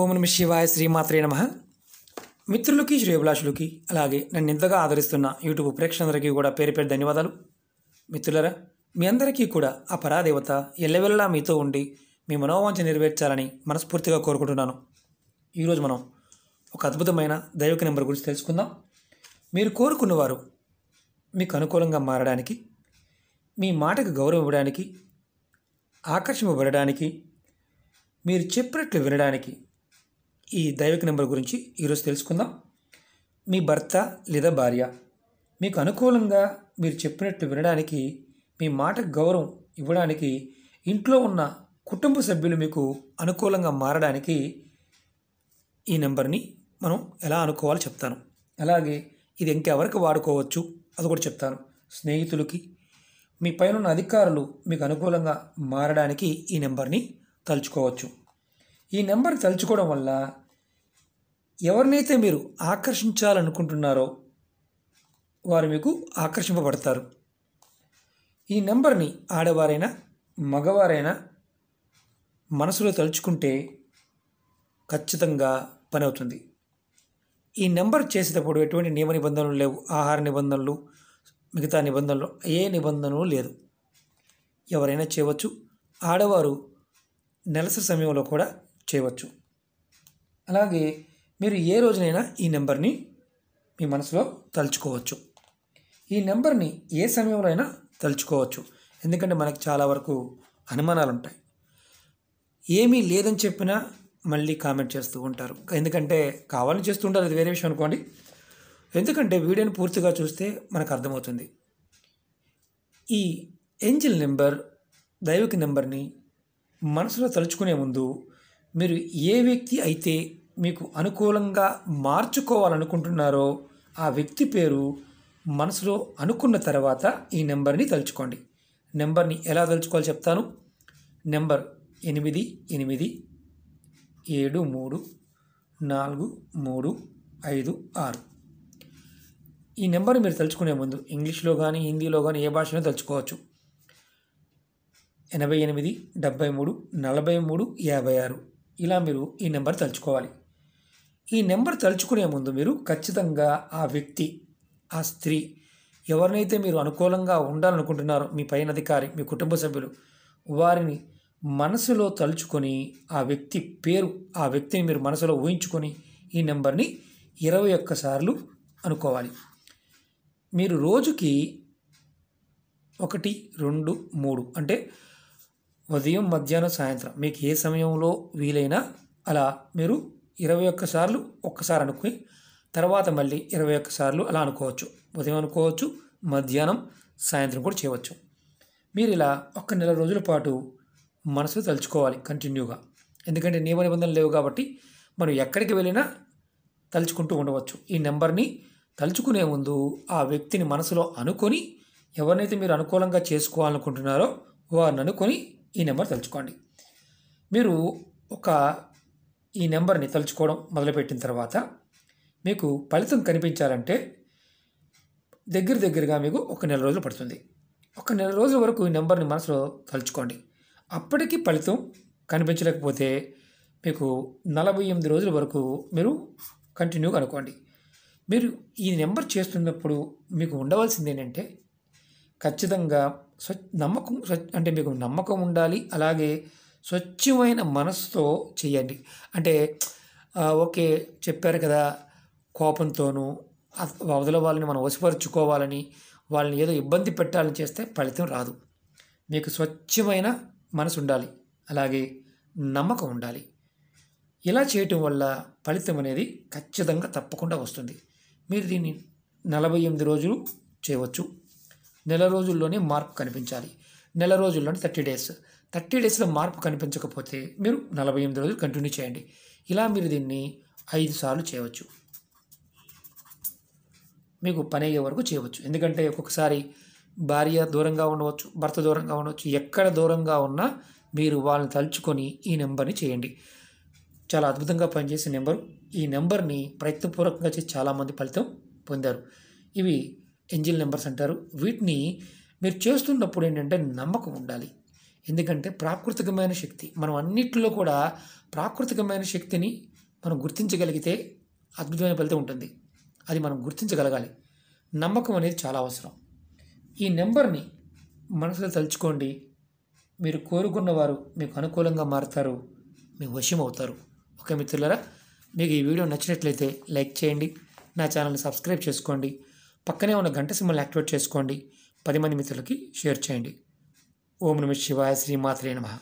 ఓం నమ శివాయ శ్రీమాత్రే నమ మిత్రులకి శ్రేభిలాషులకి అలాగే నన్ను ఇంతగా ఆదరిస్తున్న యూట్యూబ్ ప్రేక్షకులందరికీ కూడా పేరు పేరు ధన్యవాదాలు మిత్రులరా మీ అందరికీ కూడా ఆ పరాదేవత ఎల్లవెల్లలా మీతో ఉండి మీ మనోవాంఛ నెరవేర్చాలని మనస్ఫూర్తిగా కోరుకుంటున్నాను ఈరోజు మనం ఒక అద్భుతమైన దైవిక నెంబర్ గురించి తెలుసుకుందాం మీరు కోరుకున్నవారు మీకు అనుకూలంగా మారడానికి మీ మాటకు గౌరవం ఇవ్వడానికి ఆకర్షింపబడడానికి మీరు చెప్పినట్లు వినడానికి ఈ దైవిక నెంబర్ గురించి ఈరోజు తెలుసుకుందాం మీ భర్త లేదా భార్య మీకు అనుకూలంగా మీరు చెప్పినట్లు వినడానికి మీ మాట గౌరవం ఇవ్వడానికి ఇంట్లో ఉన్న కుటుంబ సభ్యులు మీకు అనుకూలంగా మారడానికి ఈ నెంబర్ని మనం ఎలా అనుకోవాలో చెప్తాను అలాగే ఇది ఇంకెవరికి వాడుకోవచ్చు అది కూడా చెప్తాను స్నేహితులకి మీ పైన ఉన్న అధికారులు మీకు అనుకూలంగా మారడానికి ఈ నెంబర్ని తలుచుకోవచ్చు ఈ నెంబర్ తలుచుకోవడం వల్ల ఎవరినైతే మీరు ఆకర్షించాలనుకుంటున్నారో వారు మీకు ఆకర్షింపబడతారు ఈ నెంబర్ని ఆడవారైనా మగవారైనా మనసులో తలుచుకుంటే ఖచ్చితంగా పని అవుతుంది ఈ నెంబర్ చేసేటప్పుడు ఎటువంటి నియమ నిబంధనలు లేవు ఆహార నిబంధనలు మిగతా నిబంధనలు ఏ నిబంధనలు లేదు ఎవరైనా చేయవచ్చు ఆడవారు నెలసరి సమయంలో కూడా చేయవచ్చు అలాగే మీరు ఏ రోజునైనా ఈ నెంబర్ని మీ మనసులో తలుచుకోవచ్చు ఈ నెంబర్ని ఏ సమయంలో అయినా తలుచుకోవచ్చు ఎందుకంటే మనకు చాలా వరకు అనుమానాలు ఉంటాయి ఏమీ లేదని చెప్పినా మళ్ళీ కామెంట్ చేస్తూ ఉంటారు ఎందుకంటే కావాలని చేస్తూ ఉంటారు అది వేరే విషయం అనుకోండి ఎందుకంటే వీడియోని పూర్తిగా చూస్తే మనకు అర్థమవుతుంది ఈ ఏంజిల్ నెంబర్ దైవిక నెంబర్ని మనసులో తలుచుకునే ముందు మీరు ఏ వ్యక్తి అయితే మీకు అనుకూలంగా మార్చుకోవాలనుకుంటున్నారో ఆ వ్యక్తి పేరు మనసులో అనుకున్న తర్వాత ఈ నెంబర్ని తలుచుకోండి నెంబర్ని ఎలా తలుచుకోవాలో చెప్తాను నెంబర్ ఎనిమిది ఎనిమిది ఏడు మూడు నాలుగు మూడు ఐదు ఆరు ఈ నెంబర్ని మీరు తలుచుకునే ముందు ఇంగ్లీష్లో కానీ హిందీలో కానీ ఏ భాషలో తలుచుకోవచ్చు ఎనభై ఎనిమిది డెబ్బై మూడు నలభై మూడు యాభై ఆరు ఇలా మీరు ఈ నెంబర్ తలుచుకోవాలి ఈ నెంబర్ తలుచుకునే ముందు మీరు ఖచ్చితంగా ఆ వ్యక్తి ఆ స్త్రీ ఎవరినైతే మీరు అనుకూలంగా ఉండాలనుకుంటున్నారో మీ పైన అధికారి మీ కుటుంబ సభ్యులు వారిని మనసులో తలుచుకొని ఆ వ్యక్తి పేరు ఆ వ్యక్తిని మీరు మనసులో ఊహించుకొని ఈ నెంబర్ని ఇరవై ఒక్కసార్లు అనుకోవాలి మీరు రోజుకి ఒకటి రెండు మూడు అంటే ఉదయం మధ్యాహ్నం సాయంత్రం మీకు ఏ సమయంలో వీలైనా అలా మీరు ఇరవై ఒక్కసార్లు ఒక్కసారి అనుకుని తర్వాత మళ్ళీ ఇరవై ఒక్కసార్లు అలా అనుకోవచ్చు ఉదయం అనుకోవచ్చు మధ్యాహ్నం సాయంత్రం కూడా చేయవచ్చు మీరు ఇలా ఒక్క నెల రోజుల పాటు మనసు తలుచుకోవాలి కంటిన్యూగా ఎందుకంటే నియమ నిబంధనలు లేవు కాబట్టి మనం ఎక్కడికి వెళ్ళినా తలుచుకుంటూ ఉండవచ్చు ఈ నెంబర్ని తలుచుకునే ముందు ఆ వ్యక్తిని మనసులో అనుకొని ఎవరినైతే మీరు అనుకూలంగా చేసుకోవాలనుకుంటున్నారో వారిని అనుకొని ఈ నెంబర్ తలుచుకోండి మీరు ఒక ఈ నెంబర్ని తలుచుకోవడం మొదలుపెట్టిన తర్వాత మీకు ఫలితం కనిపించాలంటే దగ్గర దగ్గరగా మీకు ఒక నెల రోజులు పడుతుంది ఒక నెల రోజుల వరకు ఈ నెంబర్ని మనసులో తలుచుకోండి అప్పటికి ఫలితం కనిపించలేకపోతే మీకు నలభై ఎనిమిది రోజుల వరకు మీరు కంటిన్యూగా అనుకోండి మీరు ఈ నెంబర్ చేస్తున్నప్పుడు మీకు ఉండవలసింది ఏంటంటే ఖచ్చితంగా స్వ నమ్మకం అంటే మీకు నమ్మకం ఉండాలి అలాగే స్వచ్ఛమైన మనసుతో చేయండి అంటే ఓకే చెప్పారు కదా కోపంతోనూ అవతల వాళ్ళని మనం వసిపరుచుకోవాలని వాళ్ళని ఏదో ఇబ్బంది పెట్టాలని చేస్తే ఫలితం రాదు మీకు స్వచ్ఛమైన మనసు ఉండాలి అలాగే నమ్మకం ఉండాలి ఇలా చేయటం వల్ల ఫలితం అనేది ఖచ్చితంగా తప్పకుండా వస్తుంది మీరు దీన్ని నలభై ఎనిమిది రోజులు చేయవచ్చు నెల రోజుల్లోనే మార్పు కనిపించాలి నెల రోజుల్లోనే థర్టీ డేస్ థర్టీ డేస్లో మార్పు కనిపించకపోతే మీరు నలభై ఎనిమిది రోజులు కంటిన్యూ చేయండి ఇలా మీరు దీన్ని ఐదు సార్లు చేయవచ్చు మీకు పని అయ్యే వరకు చేయవచ్చు ఎందుకంటే ఒక్కొక్కసారి భార్య దూరంగా ఉండవచ్చు భర్త దూరంగా ఉండవచ్చు ఎక్కడ దూరంగా ఉన్నా మీరు వాళ్ళని తలుచుకొని ఈ నెంబర్ని చేయండి చాలా అద్భుతంగా పనిచేసే నెంబరు ఈ నెంబర్ని ప్రయత్నపూర్వకంగా చేసి చాలామంది ఫలితం పొందారు ఇవి ఎంజిల్ నెంబర్స్ అంటారు వీటిని మీరు చేస్తున్నప్పుడు ఏంటంటే నమ్మకం ఉండాలి ఎందుకంటే ప్రాకృతికమైన శక్తి మనం అన్నింటిలో కూడా ప్రాకృతికమైన శక్తిని మనం గుర్తించగలిగితే అద్భుతమైన ఫలితం ఉంటుంది అది మనం గుర్తించగలగాలి నమ్మకం అనేది చాలా అవసరం ఈ నెంబర్ని మనసులో తలుచుకోండి మీరు కోరుకున్న వారు మీకు అనుకూలంగా మారుతారు మీ వశం అవుతారు ఓకే మిత్రులరా మీకు ఈ వీడియో నచ్చినట్లయితే లైక్ చేయండి నా ఛానల్ని సబ్స్క్రైబ్ చేసుకోండి పక్కనే ఉన్న గంట సింబల్ యాక్టివేట్ చేసుకోండి పది మంది మిత్రులకి షేర్ చేయండి ఓం నమ శివాయ శ్రీమాత్రే నమ